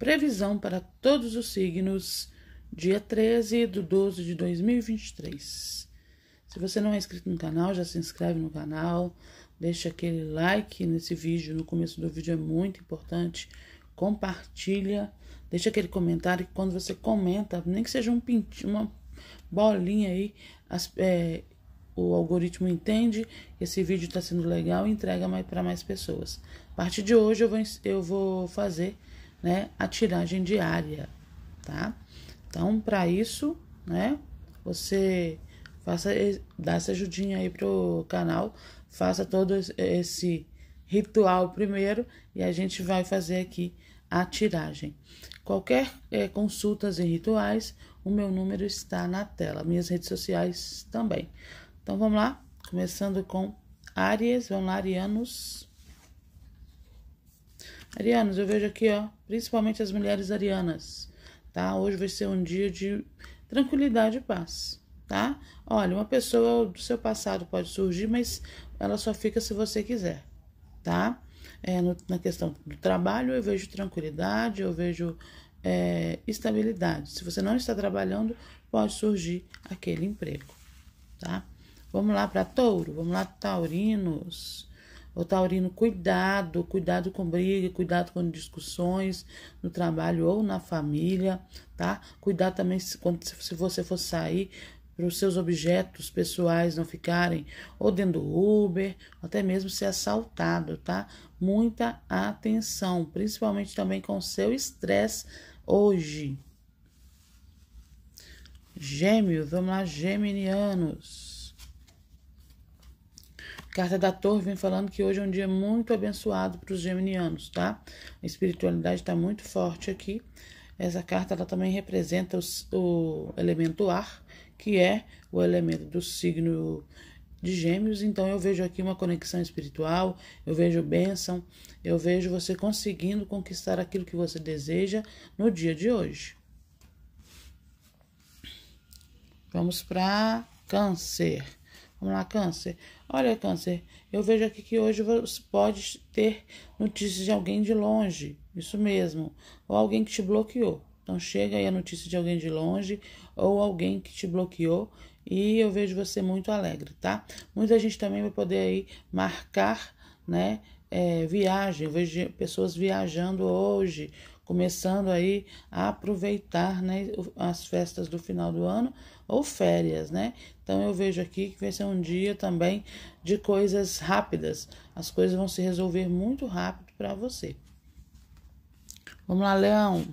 Previsão para todos os signos, dia 13 de 12 de 2023. Se você não é inscrito no canal, já se inscreve no canal, deixa aquele like nesse vídeo, no começo do vídeo é muito importante, compartilha, deixa aquele comentário que quando você comenta, nem que seja um pintinho, uma bolinha aí, as, é, o algoritmo entende, esse vídeo está sendo legal e entrega mais para mais pessoas. A partir de hoje eu vou, eu vou fazer né, a tiragem diária, tá? Então, para isso, né, você faça dá essa ajudinha aí pro canal, faça todo esse ritual primeiro e a gente vai fazer aqui a tiragem. Qualquer é, consultas e rituais, o meu número está na tela, minhas redes sociais também. Então vamos lá, começando com Arias vamos lá, Arianos. Arianos, eu vejo aqui, ó, principalmente as mulheres arianas, tá? Hoje vai ser um dia de tranquilidade e paz, tá? Olha, uma pessoa do seu passado pode surgir, mas ela só fica se você quiser, tá? É, no, na questão do trabalho, eu vejo tranquilidade, eu vejo é, estabilidade. Se você não está trabalhando, pode surgir aquele emprego, tá? Vamos lá para touro, vamos lá, taurinos. Ô Taurino, cuidado, cuidado com briga, cuidado com discussões no trabalho ou na família, tá? Cuidado também se, quando, se você for sair, para os seus objetos pessoais não ficarem ou dentro do Uber, ou até mesmo ser assaltado, tá? Muita atenção, principalmente também com o seu estresse hoje. Gêmeos, vamos lá, geminianos. Carta da Torre vem falando que hoje é um dia muito abençoado para os geminianos, tá? A espiritualidade está muito forte aqui. Essa carta ela também representa os, o elemento ar, que é o elemento do signo de gêmeos, então eu vejo aqui uma conexão espiritual, eu vejo bênção, eu vejo você conseguindo conquistar aquilo que você deseja no dia de hoje. Vamos para câncer. Vamos lá, Câncer. Olha, Câncer, eu vejo aqui que hoje você pode ter notícias de alguém de longe. Isso mesmo. Ou alguém que te bloqueou. Então chega aí a notícia de alguém de longe ou alguém que te bloqueou e eu vejo você muito alegre, tá? Muita gente também vai poder aí marcar, né, é, viagem. Eu vejo pessoas viajando hoje, começando aí a aproveitar, né, as festas do final do ano ou férias, né? Então eu vejo aqui que vai ser um dia também de coisas rápidas. As coisas vão se resolver muito rápido para você. Vamos lá, Leão.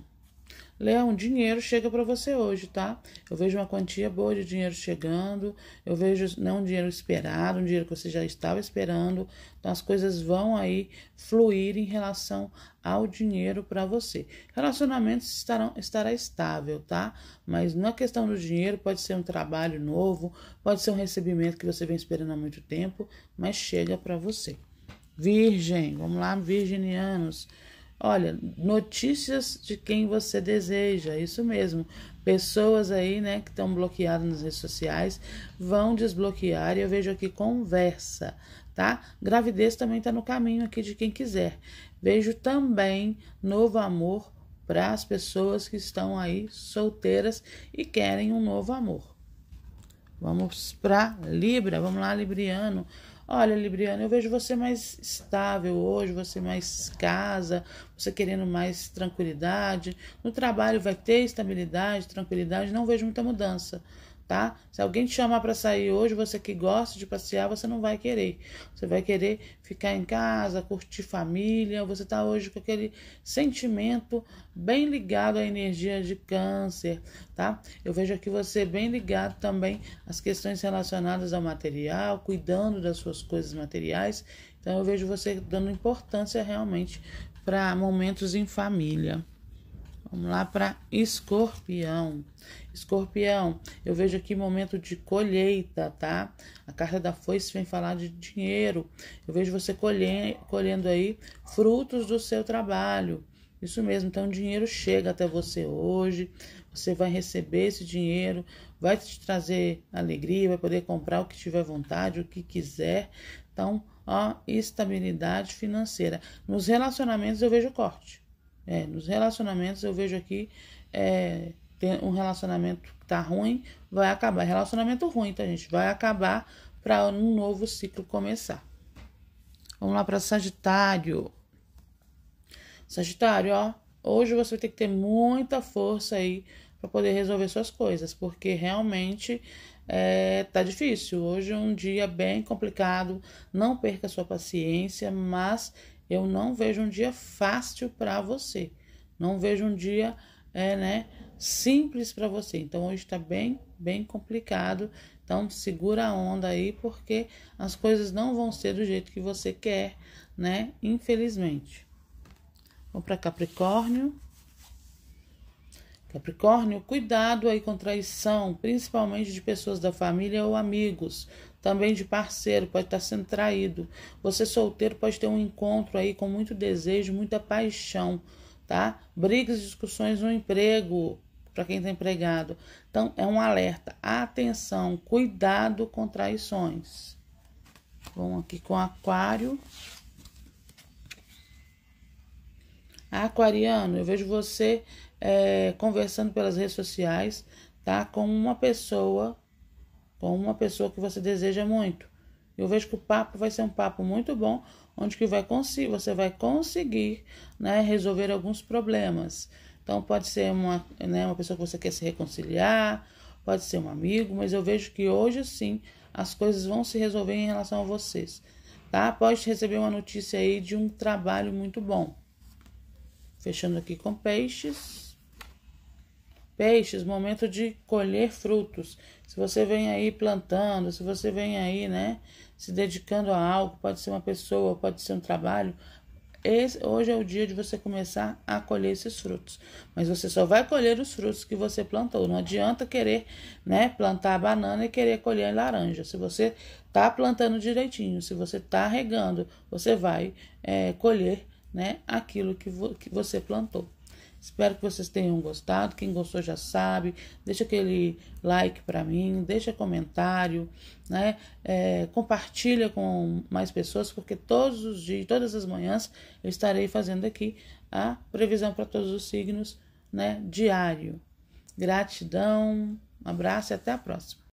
Leão, dinheiro chega para você hoje, tá? Eu vejo uma quantia boa de dinheiro chegando, eu vejo não um dinheiro esperado, um dinheiro que você já estava esperando. Então as coisas vão aí fluir em relação ao dinheiro para você. Relacionamentos estarão, estará estável, tá? Mas na questão do dinheiro, pode ser um trabalho novo, pode ser um recebimento que você vem esperando há muito tempo, mas chega para você. Virgem, vamos lá, virginianos. Olha, notícias de quem você deseja, isso mesmo. Pessoas aí, né, que estão bloqueadas nas redes sociais, vão desbloquear e eu vejo aqui conversa, tá? Gravidez também está no caminho aqui de quem quiser. Vejo também novo amor para as pessoas que estão aí solteiras e querem um novo amor. Vamos para Libra, vamos lá, Libriano. Olha, Libriana, eu vejo você mais estável hoje, você mais casa, você querendo mais tranquilidade. No trabalho vai ter estabilidade, tranquilidade, não vejo muita mudança tá? Se alguém te chamar para sair hoje, você que gosta de passear, você não vai querer. Você vai querer ficar em casa, curtir família. Você tá hoje com aquele sentimento bem ligado à energia de câncer, tá? Eu vejo aqui você bem ligado também às questões relacionadas ao material, cuidando das suas coisas materiais. Então eu vejo você dando importância realmente para momentos em família. Vamos lá para escorpião. Escorpião, eu vejo aqui momento de colheita, tá? A carta da foice vem falar de dinheiro. Eu vejo você colher, colhendo aí frutos do seu trabalho. Isso mesmo, então dinheiro chega até você hoje, você vai receber esse dinheiro, vai te trazer alegria, vai poder comprar o que tiver vontade, o que quiser. Então, ó, estabilidade financeira. Nos relacionamentos eu vejo corte é, nos relacionamentos eu vejo aqui é, um relacionamento que tá ruim, vai acabar. Relacionamento ruim, tá, gente? Vai acabar para um novo ciclo começar. Vamos lá para Sagitário. Sagitário, ó, hoje você vai ter que ter muita força aí para poder resolver suas coisas, porque realmente é, tá difícil. Hoje é um dia bem complicado. Não perca sua paciência, mas eu não vejo um dia fácil para você. Não vejo um dia é, né, simples para você. Então hoje está bem, bem complicado. Então segura a onda aí, porque as coisas não vão ser do jeito que você quer, né? Infelizmente. Vamos para Capricórnio. Capricórnio, cuidado aí com traição, principalmente de pessoas da família ou amigos também de parceiro, pode estar sendo traído. Você solteiro pode ter um encontro aí com muito desejo, muita paixão, tá? Brigas e discussões no emprego, para quem está empregado. Então, é um alerta. Atenção, cuidado com traições. Vamos aqui com aquário. Aquariano, eu vejo você é, conversando pelas redes sociais, tá? Com uma pessoa com uma pessoa que você deseja muito. Eu vejo que o papo vai ser um papo muito bom, onde que vai você vai conseguir né, resolver alguns problemas. Então, pode ser uma, né, uma pessoa que você quer se reconciliar, pode ser um amigo, mas eu vejo que hoje sim as coisas vão se resolver em relação a vocês. Tá? Pode receber uma notícia aí de um trabalho muito bom. Fechando aqui com peixes peixes, momento de colher frutos. Se você vem aí plantando, se você vem aí, né, se dedicando a algo, pode ser uma pessoa, pode ser um trabalho, esse, hoje é o dia de você começar a colher esses frutos. Mas você só vai colher os frutos que você plantou. Não adianta querer né, plantar banana e querer colher laranja. Se você está plantando direitinho, se você está regando, você vai é, colher né, aquilo que, vo, que você plantou. Espero que vocês tenham gostado. Quem gostou já sabe. Deixa aquele like para mim, deixa comentário, né? É, compartilha com mais pessoas, porque todos os dias, todas as manhãs, eu estarei fazendo aqui a previsão para todos os signos, né? Diário. Gratidão, um abraço e até a próxima.